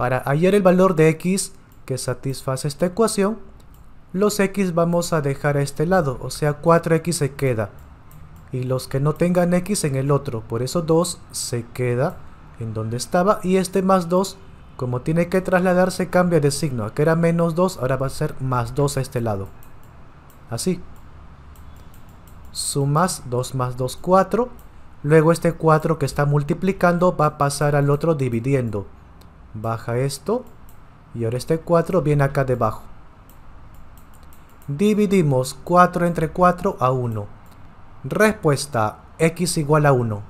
Para hallar el valor de x que satisface esta ecuación, los x vamos a dejar a este lado, o sea 4x se queda. Y los que no tengan x en el otro, por eso 2 se queda en donde estaba. Y este más 2, como tiene que trasladarse, cambia de signo. Aquí era menos 2, ahora va a ser más 2 a este lado. Así. Sumas 2 más 2, 4. Luego este 4 que está multiplicando va a pasar al otro dividiendo. Baja esto. Y ahora este 4 viene acá debajo. Dividimos 4 entre 4 a 1. Respuesta, x igual a 1.